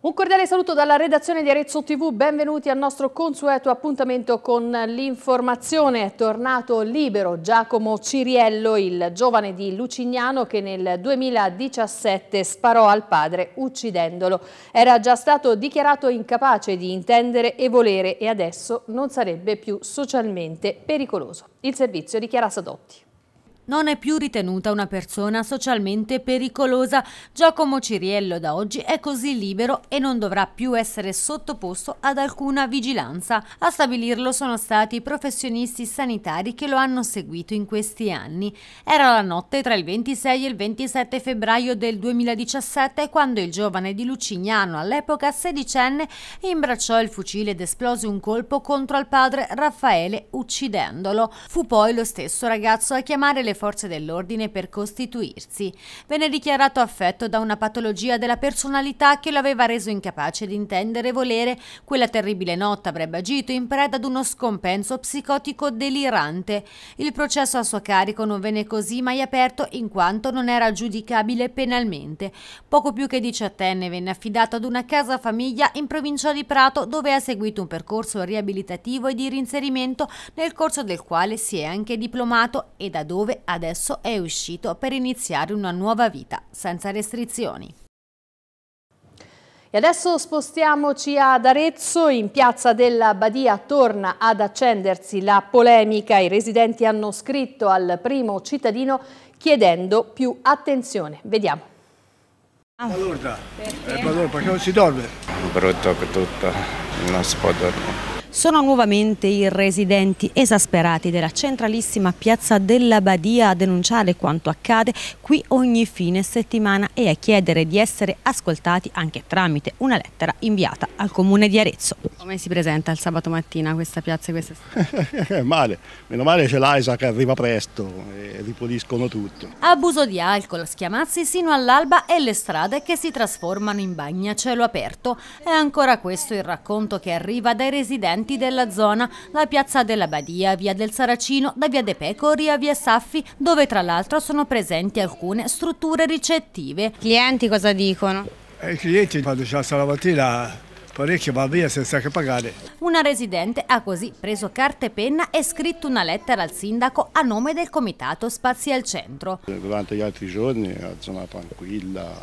Un cordiale saluto dalla redazione di Arezzo TV, benvenuti al nostro consueto appuntamento con l'informazione. È tornato libero Giacomo Ciriello, il giovane di Lucignano che nel 2017 sparò al padre uccidendolo. Era già stato dichiarato incapace di intendere e volere e adesso non sarebbe più socialmente pericoloso. Il servizio di Chiara Sadotti non è più ritenuta una persona socialmente pericolosa. Giacomo Ciriello da oggi è così libero e non dovrà più essere sottoposto ad alcuna vigilanza. A stabilirlo sono stati i professionisti sanitari che lo hanno seguito in questi anni. Era la notte tra il 26 e il 27 febbraio del 2017 quando il giovane di Lucignano, all'epoca sedicenne, imbracciò il fucile ed esplose un colpo contro il padre Raffaele uccidendolo. Fu poi lo stesso ragazzo a chiamare le forze dell'ordine per costituirsi. Venne dichiarato affetto da una patologia della personalità che lo aveva reso incapace di intendere e volere. Quella terribile notte avrebbe agito in preda ad uno scompenso psicotico delirante. Il processo a suo carico non venne così mai aperto in quanto non era giudicabile penalmente. Poco più che diciottenne venne affidato ad una casa famiglia in provincia di Prato dove ha seguito un percorso riabilitativo e di reinserimento nel corso del quale si è anche diplomato e da dove adesso è uscito per iniziare una nuova vita, senza restrizioni. E adesso spostiamoci ad Arezzo, in piazza della Badia torna ad accendersi la polemica, i residenti hanno scritto al primo cittadino chiedendo più attenzione. Vediamo. Ah. Allora, perché? Eh, perché non si dorme? Brutto tutto, non si può dormire. Sono nuovamente i residenti esasperati della centralissima piazza della Badia a denunciare quanto accade qui ogni fine settimana e a chiedere di essere ascoltati anche tramite una lettera inviata al comune di Arezzo. Come si presenta il sabato mattina questa piazza e questa eh, male, meno male c'è l'AISA che arriva presto e ripuliscono tutto. Abuso di alcol, schiamazzi sino all'alba e le strade che si trasformano in bagnacielo aperto. È ancora questo il racconto che arriva dai residenti residenti della zona, la Piazza della Badia, Via del Saracino, da Via De Pecori a Via Saffi, dove tra l'altro sono presenti alcune strutture ricettive. I clienti cosa dicono? Eh, I clienti quando c'è la mattina parecchio va via senza che pagare. Una residente ha così preso carta e penna e scritto una lettera al sindaco a nome del comitato Spazi al Centro. Durante gli altri giorni è una zona tranquilla,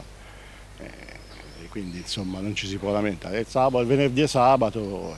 eh, quindi insomma non ci si può lamentare. Il, sabato, il venerdì e sabato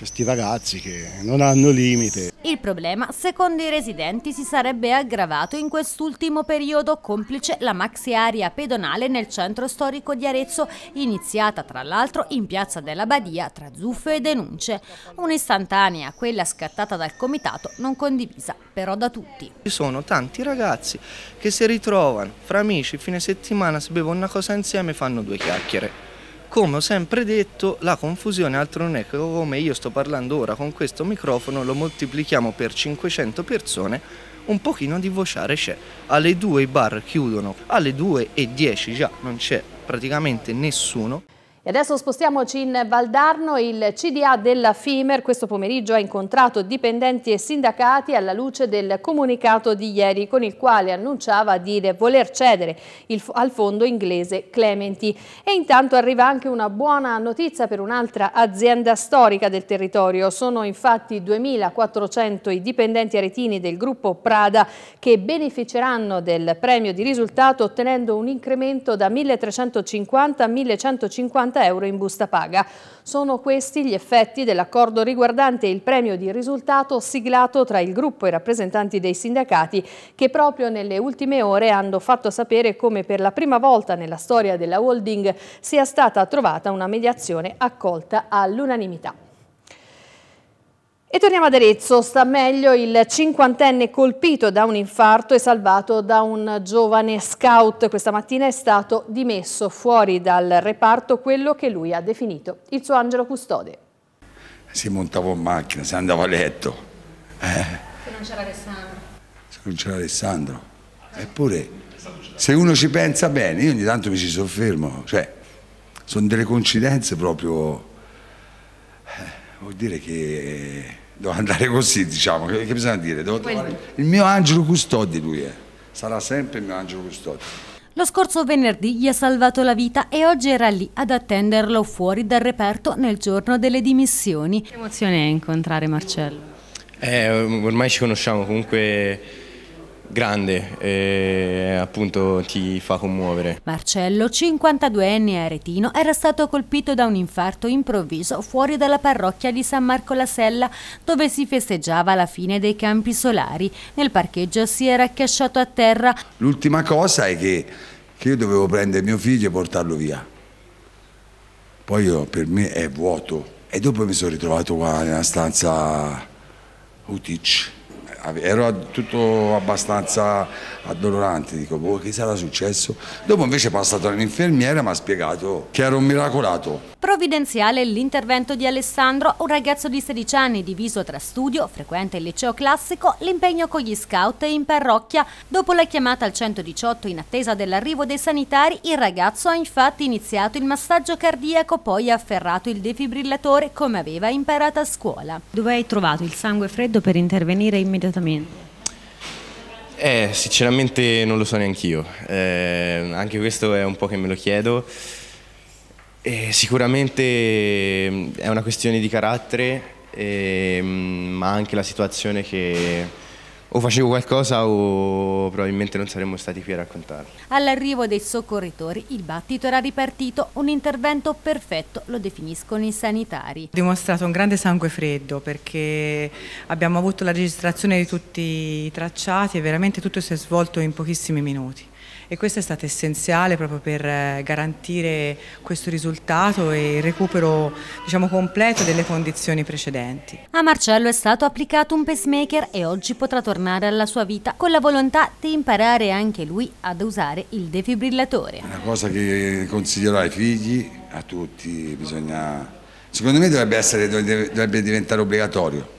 questi ragazzi che non hanno limite. Il problema, secondo i residenti, si sarebbe aggravato in quest'ultimo periodo, complice la maxi area pedonale nel centro storico di Arezzo, iniziata tra l'altro in piazza della Badia tra zuffe e denunce. Un'istantanea, quella scattata dal comitato, non condivisa però da tutti. Ci sono tanti ragazzi che si ritrovano fra amici, fine settimana, si bevono una cosa insieme e fanno due chiacchiere. Come ho sempre detto, la confusione altro non è che come io sto parlando ora con questo microfono, lo moltiplichiamo per 500 persone, un pochino di vociare c'è. Alle 2 i bar chiudono, alle 2 e 10 già non c'è praticamente nessuno. E adesso spostiamoci in Valdarno, il CDA della FIMER questo pomeriggio ha incontrato dipendenti e sindacati alla luce del comunicato di ieri con il quale annunciava di voler cedere il, al fondo inglese Clementi. E intanto arriva anche una buona notizia per un'altra azienda storica del territorio. Sono infatti 2.400 i dipendenti aretini del gruppo Prada che beneficeranno del premio di risultato ottenendo un incremento da 1.350 a 1.150 50 euro in busta paga. Sono questi gli effetti dell'accordo riguardante il premio di risultato siglato tra il gruppo e i rappresentanti dei sindacati che proprio nelle ultime ore hanno fatto sapere come per la prima volta nella storia della holding sia stata trovata una mediazione accolta all'unanimità. E torniamo ad Arezzo, sta meglio il cinquantenne colpito da un infarto e salvato da un giovane scout. Questa mattina è stato dimesso fuori dal reparto quello che lui ha definito il suo angelo custode. Si montava in macchina, si andava a letto. Eh. Se non c'era Alessandro. Se non c'era Alessandro. Eppure, se uno ci pensa bene, io ogni tanto mi ci soffermo, cioè, sono delle coincidenze proprio... Eh, vuol dire che devo andare così, diciamo, che, che bisogna dire? Trovare... Il mio angelo custode lui è, sarà sempre il mio angelo custode. Lo scorso venerdì gli ha salvato la vita e oggi era lì ad attenderlo fuori dal reperto nel giorno delle dimissioni. Che emozione è incontrare Marcello? Eh, ormai ci conosciamo, comunque grande e eh, appunto ti fa commuovere. Marcello, 52enne aretino, era stato colpito da un infarto improvviso fuori dalla parrocchia di San Marco la Sella dove si festeggiava la fine dei campi solari. Nel parcheggio si era accasciato a terra. L'ultima cosa è che, che io dovevo prendere mio figlio e portarlo via. Poi io, per me è vuoto e dopo mi sono ritrovato qua nella stanza Utic ero tutto abbastanza addolorante, dico, boh, che sarà successo? Dopo invece è passato all'infermiera e mi ha spiegato che ero un miracolato. Provvidenziale l'intervento di Alessandro, un ragazzo di 16 anni diviso tra studio, frequente il liceo classico, l'impegno con gli scout e in parrocchia. Dopo la chiamata al 118 in attesa dell'arrivo dei sanitari, il ragazzo ha infatti iniziato il massaggio cardiaco, poi ha afferrato il defibrillatore come aveva imparato a scuola. Dove hai trovato il sangue freddo per intervenire immediatamente? concretamente? Eh, sinceramente non lo so neanch'io, eh, anche questo è un po' che me lo chiedo. Eh, sicuramente mm, è una questione di carattere, ehm, ma anche la situazione che o facevo qualcosa o probabilmente non saremmo stati qui a raccontarlo. All'arrivo dei soccorritori il battito era ripartito, un intervento perfetto lo definiscono i sanitari. Ha dimostrato un grande sangue freddo perché abbiamo avuto la registrazione di tutti i tracciati e veramente tutto si è svolto in pochissimi minuti e questo è stato essenziale proprio per eh, garantire questo risultato e il recupero diciamo, completo delle condizioni precedenti. A Marcello è stato applicato un pacemaker e oggi potrà tornare alla sua vita con la volontà di imparare anche lui ad usare il defibrillatore. Una cosa che consiglierò ai figli, a tutti, bisogna... secondo me dovrebbe, essere, dovrebbe diventare obbligatorio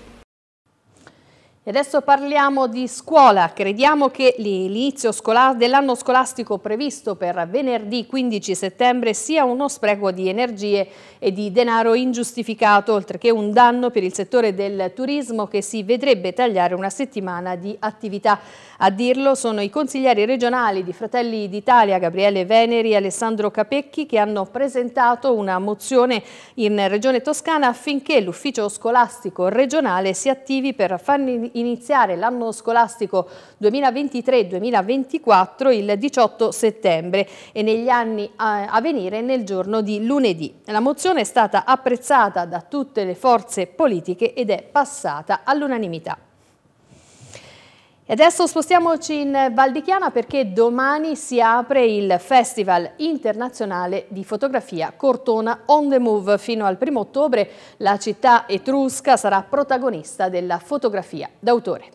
e adesso parliamo di scuola. Crediamo che l'inizio dell'anno scolastico previsto per venerdì 15 settembre sia uno spreco di energie e di denaro ingiustificato, oltre che un danno per il settore del turismo che si vedrebbe tagliare una settimana di attività. A dirlo sono i consiglieri regionali di Fratelli d'Italia, Gabriele Veneri e Alessandro Capecchi, che hanno presentato una mozione in Regione Toscana affinché l'ufficio scolastico regionale si attivi per far iniziare l'anno scolastico 2023-2024 il 18 settembre e negli anni a venire nel giorno di lunedì. La mozione è stata apprezzata da tutte le forze politiche ed è passata all'unanimità. E adesso spostiamoci in Val di Chiana perché domani si apre il Festival Internazionale di Fotografia Cortona On The Move. Fino al primo ottobre la città etrusca sarà protagonista della fotografia d'autore.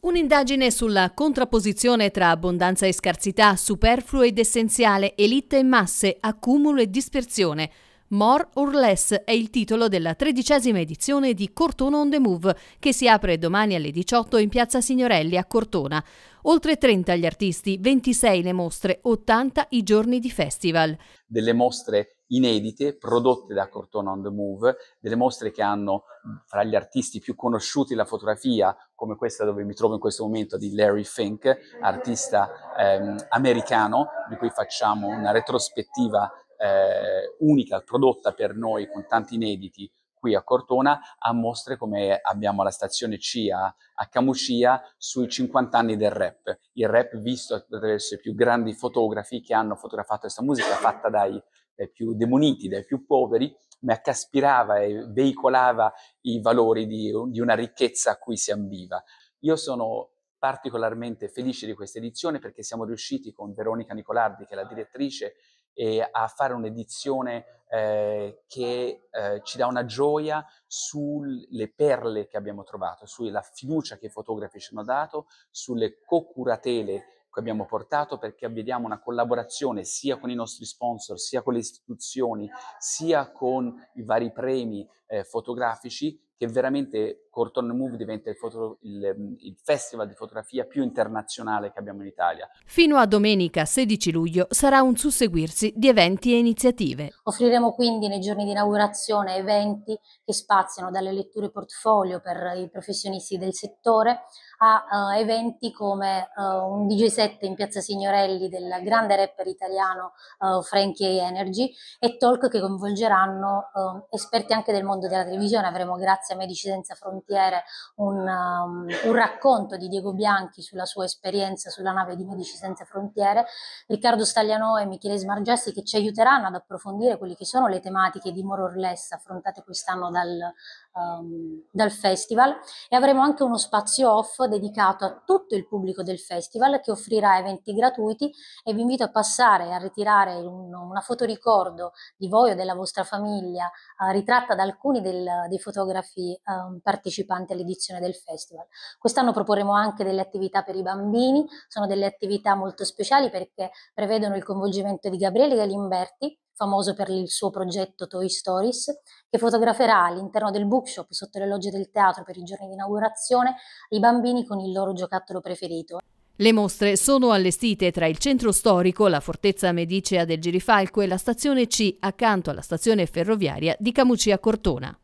Un'indagine sulla contrapposizione tra abbondanza e scarsità, superfluo ed essenziale, elite e masse, accumulo e dispersione – More or Less è il titolo della tredicesima edizione di Cortona on the Move, che si apre domani alle 18 in piazza Signorelli a Cortona. Oltre 30 gli artisti, 26 le mostre, 80 i giorni di festival. Delle mostre inedite prodotte da Cortona on the Move, delle mostre che hanno fra gli artisti più conosciuti la fotografia, come questa dove mi trovo in questo momento di Larry Fink, artista ehm, americano, di cui facciamo una retrospettiva eh, unica, prodotta per noi con tanti inediti qui a Cortona, a mostre come abbiamo la stazione CIA a, a Camucia sui 50 anni del rap. Il rap visto attraverso i più grandi fotografi che hanno fotografato questa musica fatta dai, dai più demoniti, dai più poveri, ma che aspirava e veicolava i valori di, di una ricchezza a cui si ambiva. Io sono particolarmente felice di questa edizione perché siamo riusciti con Veronica Nicolardi, che è la direttrice, e a fare un'edizione eh, che eh, ci dà una gioia sulle perle che abbiamo trovato, sulla fiducia che i fotografi ci hanno dato, sulle co-curatele che abbiamo portato perché vediamo una collaborazione sia con i nostri sponsor, sia con le istituzioni, sia con i vari premi eh, fotografici che veramente Corton Move diventa il, foto, il, mm, il, festival di fotografia più internazionale che abbiamo in Italia. Fino a domenica 16 luglio sarà un susseguirsi di eventi e iniziative. Offriremo quindi nei giorni di inaugurazione eventi che spaziano dalle letture portfolio per i professionisti del settore a uh, eventi come uh, un DJ set in Piazza Signorelli del grande rapper italiano uh, Frankie Energy e talk che coinvolgeranno uh, esperti anche del mondo della televisione. Avremo grazie a Medici Senza Frontiere un, um, un racconto di Diego Bianchi sulla sua esperienza sulla nave di Medici Senza Frontiere, Riccardo Stagliano e Michele Smargessi che ci aiuteranno ad approfondire quelle che sono le tematiche di Moro Orlessa affrontate quest'anno dal, um, ehm, dal festival e avremo anche uno spazio off dedicato a tutto il pubblico del festival che offrirà eventi gratuiti e vi invito a passare a ritirare un, una fotoricordo di voi o della vostra famiglia uh, ritratta da alcuni del, dei fotografi um, partecipanti all'edizione del festival. Quest'anno proporremo anche delle attività per i bambini, sono delle attività molto speciali perché prevedono il coinvolgimento di Gabriele Galimberti famoso per il suo progetto Toy Stories, che fotograferà all'interno del bookshop sotto le logge del teatro per i giorni di inaugurazione i bambini con il loro giocattolo preferito. Le mostre sono allestite tra il centro storico, la fortezza medicea del Girifalco e la stazione C accanto alla stazione ferroviaria di Camucia Cortona.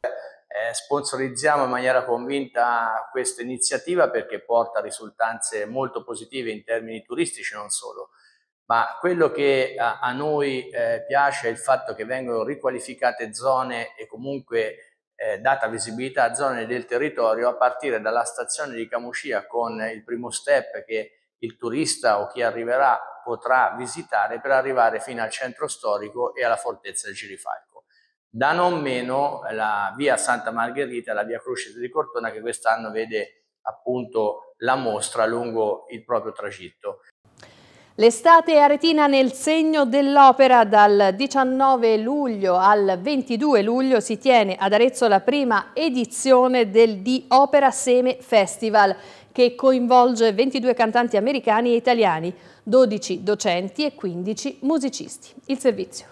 Eh, sponsorizziamo in maniera convinta questa iniziativa perché porta risultanze molto positive in termini turistici non solo, ma quello che a, noi eh, piace è il fatto che vengono riqualificate zone e comunque eh, data visibilità a zone del territorio a partire dalla stazione di Camuscia con il primo step che il turista o chi arriverà potrà visitare per arrivare fino al centro storico e alla fortezza del Girifalco. Da non meno eh, la via Santa Margherita, la via Croce di Cortona che quest'anno vede appunto la mostra lungo il proprio tragitto. L'estate aretina nel segno dell'opera dal 19 luglio al 22 luglio si tiene ad Arezzo la prima edizione del Di Opera Seme Festival che coinvolge 22 cantanti americani e italiani, 12 docenti e 15 musicisti. Il servizio.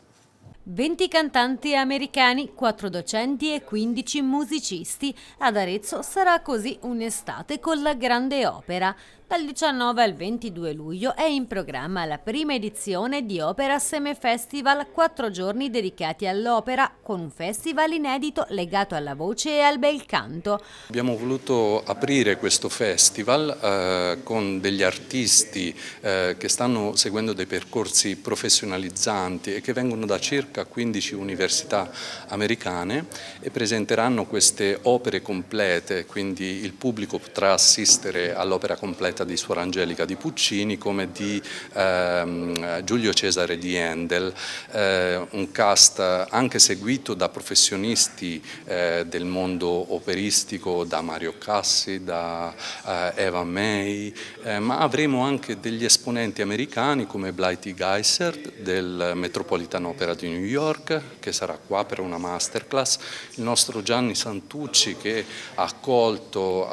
20 cantanti americani, 4 docenti e 15 musicisti. Ad Arezzo sarà così un'estate con la grande opera. Dal 19 al 22 luglio è in programma la prima edizione di Opera Seme Festival, quattro giorni dedicati all'opera, con un festival inedito legato alla voce e al bel canto. Abbiamo voluto aprire questo festival eh, con degli artisti eh, che stanno seguendo dei percorsi professionalizzanti e che vengono da circa 15 università americane e presenteranno queste opere complete, quindi il pubblico potrà assistere all'opera completa Nicoletta di Suor Angelica di Puccini come di ehm, Giulio Cesare di Handel, eh, un cast anche seguito da professionisti eh, del mondo operistico, da Mario Cassi, da eh, Eva May, eh, ma avremo anche degli esponenti americani come Blighty Geissert del Metropolitan Opera di New York, che sarà qua per una masterclass, il nostro Gianni Santucci che ha accolto eh,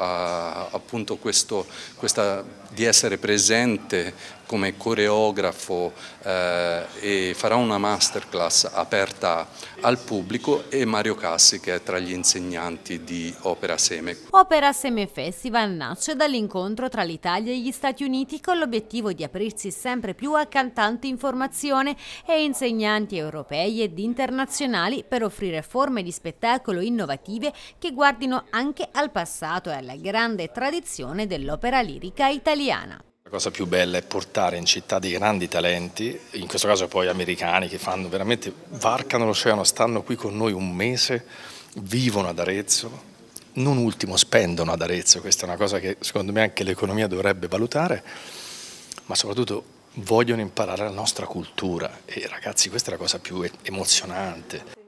appunto questo, questa di essere presente come coreografo eh, e farà una masterclass aperta al pubblico e Mario Cassi che è tra gli insegnanti di Opera Seme. Opera Seme Festival nasce dall'incontro tra l'Italia e gli Stati Uniti con l'obiettivo di aprirsi sempre più a cantanti in formazione e insegnanti europei ed internazionali per offrire forme di spettacolo innovative che guardino anche al passato e alla grande tradizione dell'opera lirica italiana. La cosa più bella è portare in città dei grandi talenti, in questo caso poi americani che fanno veramente, varcano l'oceano, stanno qui con noi un mese, vivono ad Arezzo, non ultimo spendono ad Arezzo, questa è una cosa che secondo me anche l'economia dovrebbe valutare, ma soprattutto vogliono imparare la nostra cultura e ragazzi questa è la cosa più emozionante.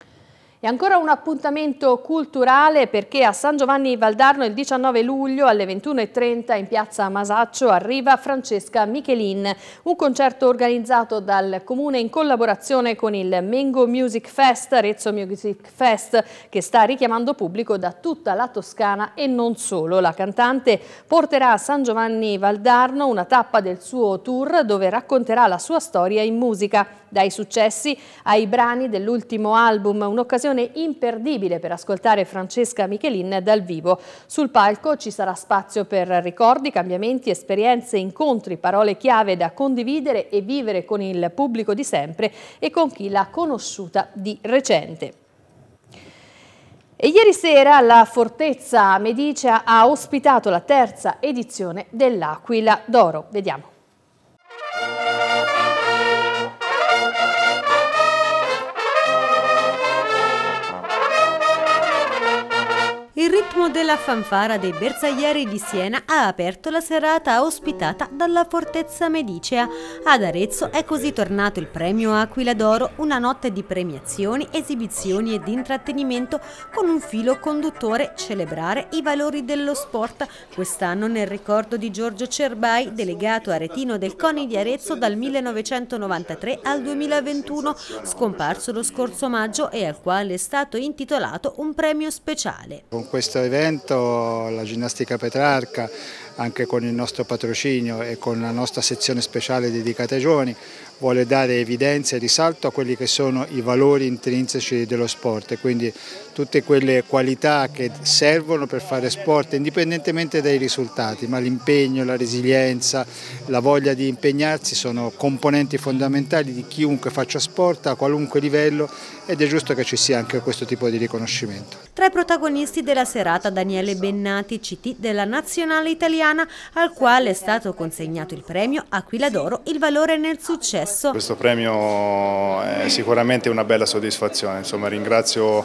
E ancora un appuntamento culturale perché a San Giovanni Valdarno il 19 luglio alle 21.30 in piazza Masaccio arriva Francesca Michelin, un concerto organizzato dal Comune in collaborazione con il Mengo Music Fest, Arezzo Music Fest, che sta richiamando pubblico da tutta la Toscana e non solo. La cantante porterà a San Giovanni Valdarno una tappa del suo tour dove racconterà la sua storia in musica dai successi ai brani dell'ultimo album, un'occasione imperdibile per ascoltare Francesca Michelin dal vivo. Sul palco ci sarà spazio per ricordi, cambiamenti, esperienze, incontri, parole chiave da condividere e vivere con il pubblico di sempre e con chi l'ha conosciuta di recente. E ieri sera la Fortezza Medicea ha ospitato la terza edizione dell'Aquila d'Oro. Vediamo. ritmo della fanfara dei bersaglieri di Siena ha aperto la serata ospitata dalla Fortezza Medicea. Ad Arezzo è così tornato il premio Aquila d'Oro, una notte di premiazioni, esibizioni ed intrattenimento con un filo conduttore celebrare i valori dello sport, quest'anno nel ricordo di Giorgio Cerbai, delegato aretino del CONI di Arezzo dal 1993 al 2021, scomparso lo scorso maggio e al quale è stato intitolato un premio speciale. Con questo evento evento la ginnastica Petrarca anche con il nostro patrocinio e con la nostra sezione speciale dedicata ai giovani, vuole dare evidenza e risalto a quelli che sono i valori intrinseci dello sport e quindi tutte quelle qualità che servono per fare sport indipendentemente dai risultati, ma l'impegno, la resilienza, la voglia di impegnarsi sono componenti fondamentali di chiunque faccia sport a qualunque livello ed è giusto che ci sia anche questo tipo di riconoscimento. Tra i protagonisti della serata Daniele Bennati, CT della Nazionale Italiana italiana al quale è stato consegnato il premio Aquila d'Oro il valore nel successo. Questo premio eh, è sicuramente una bella soddisfazione, insomma ringrazio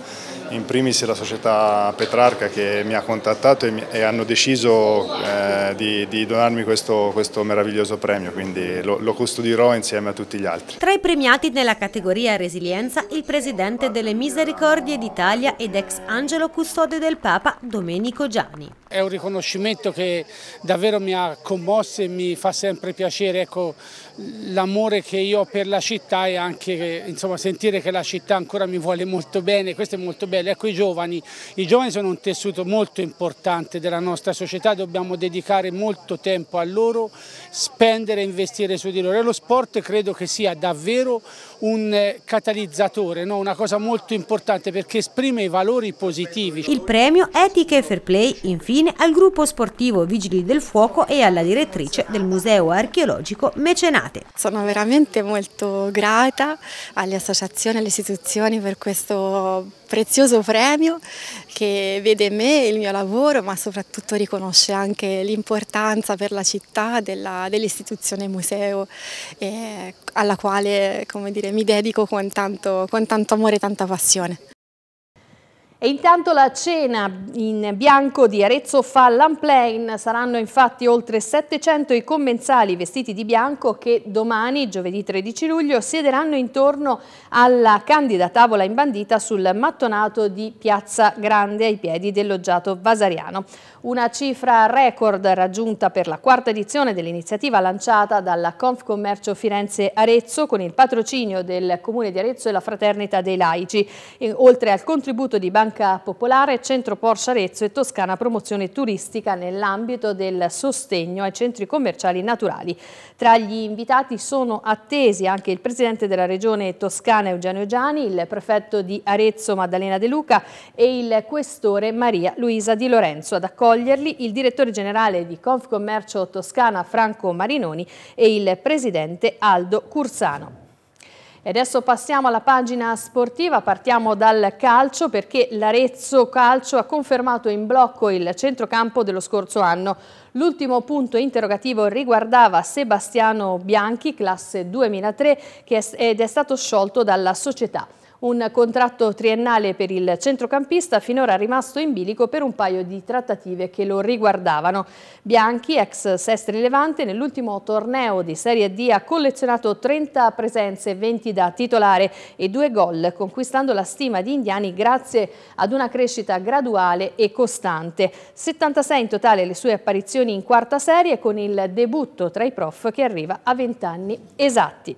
in primis la società Petrarca che mi ha contattato e, mi, e hanno deciso eh, di, di, donarmi questo, questo, meraviglioso premio, quindi lo, lo custodirò insieme a tutti gli altri. Tra i premiati nella categoria Resilienza il presidente delle Misericordie d'Italia ed ex angelo custode del Papa Domenico Gianni. È un riconoscimento che davvero mi ha commosso e mi fa sempre piacere ecco, l'amore che io ho per la città e anche insomma, sentire che la città ancora mi vuole molto bene, questo è molto bello. Ecco i giovani, i giovani sono un tessuto molto importante della nostra società, dobbiamo dedicare molto tempo a loro, spendere e investire su di loro e lo sport credo che sia davvero un eh, catalizzatore, no? una cosa molto importante perché esprime i valori positivi. Il premio Etica e Fair Play infine al gruppo sportivo Vigili del Fuoco e alla direttrice del Museo Archeologico Mecenate date. Sono veramente molto grata alle associazioni e alle istituzioni per questo prezioso premio che vede me, e il mio lavoro, ma soprattutto riconosce anche l'importanza per la città dell'istituzione museo eh, alla quale dire, mi dedico con tanto, con tanto amore e tanta passione. E intanto la cena in bianco di Arezzo fa Plain saranno infatti oltre 700 i commensali vestiti di bianco che domani, giovedì 13 luglio, siederanno intorno alla candida tavola imbandita sul mattonato di Piazza Grande ai piedi del loggiato Vasariano. Una cifra record raggiunta per la quarta edizione dell'iniziativa lanciata dalla Confcommercio Firenze Arezzo con il patrocinio del Comune di Arezzo e la Fraternita dei Laici. Oltre al contributo di Banca Banca Popolare, Centro Porsche Arezzo e Toscana Promozione Turistica nell'ambito del sostegno ai centri commerciali naturali. Tra gli invitati sono attesi anche il Presidente della Regione Toscana Eugenio Giani, il Prefetto di Arezzo Maddalena De Luca e il Questore Maria Luisa Di Lorenzo. Ad accoglierli il Direttore Generale di Confcommercio Toscana Franco Marinoni e il Presidente Aldo Cursano. E adesso passiamo alla pagina sportiva, partiamo dal calcio perché l'Arezzo Calcio ha confermato in blocco il centrocampo dello scorso anno. L'ultimo punto interrogativo riguardava Sebastiano Bianchi, classe 2003, ed è stato sciolto dalla società. Un contratto triennale per il centrocampista finora rimasto in bilico per un paio di trattative che lo riguardavano. Bianchi, ex Sestri Levante, nell'ultimo torneo di Serie D ha collezionato 30 presenze, 20 da titolare e due gol, conquistando la stima di indiani grazie ad una crescita graduale e costante. 76 in totale le sue apparizioni in quarta serie con il debutto tra i prof che arriva a 20 anni esatti.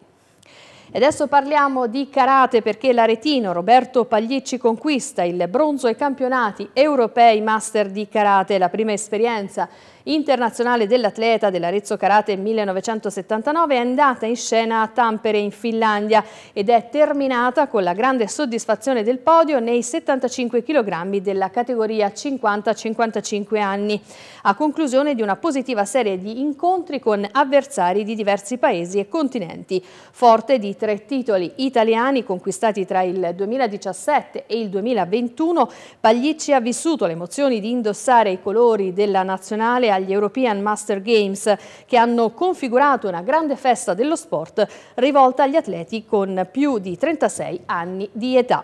E adesso parliamo di karate perché l'aretino Roberto Paglicci conquista il bronzo ai campionati europei master di karate, la prima esperienza internazionale dell'atleta dell'Arezzo Karate 1979 è andata in scena a Tampere in Finlandia ed è terminata con la grande soddisfazione del podio nei 75 kg della categoria 50-55 anni, a conclusione di una positiva serie di incontri con avversari di diversi paesi e continenti, forte di tre titoli italiani conquistati tra il 2017 e il 2021, Paglicci ha vissuto le emozioni di indossare i colori della nazionale agli European Master Games che hanno configurato una grande festa dello sport rivolta agli atleti con più di 36 anni di età.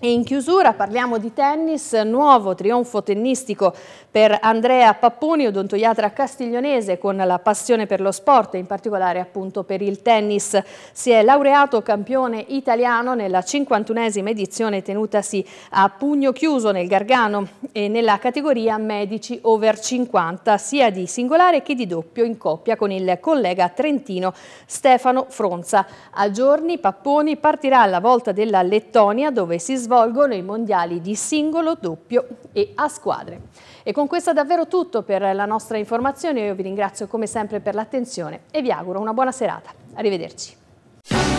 E in chiusura parliamo di tennis, nuovo trionfo tennistico per Andrea Papponi, odontoiatra castiglionese con la passione per lo sport e in particolare appunto per il tennis. Si è laureato campione italiano nella 51esima edizione tenutasi a pugno chiuso nel Gargano e nella categoria medici over 50 sia di singolare che di doppio in coppia con il collega trentino Stefano Fronza. A giorni Papponi partirà alla volta della Lettonia dove si svolge svolgono i mondiali di singolo, doppio e a squadre. E con questo è davvero tutto per la nostra informazione, io vi ringrazio come sempre per l'attenzione e vi auguro una buona serata. Arrivederci.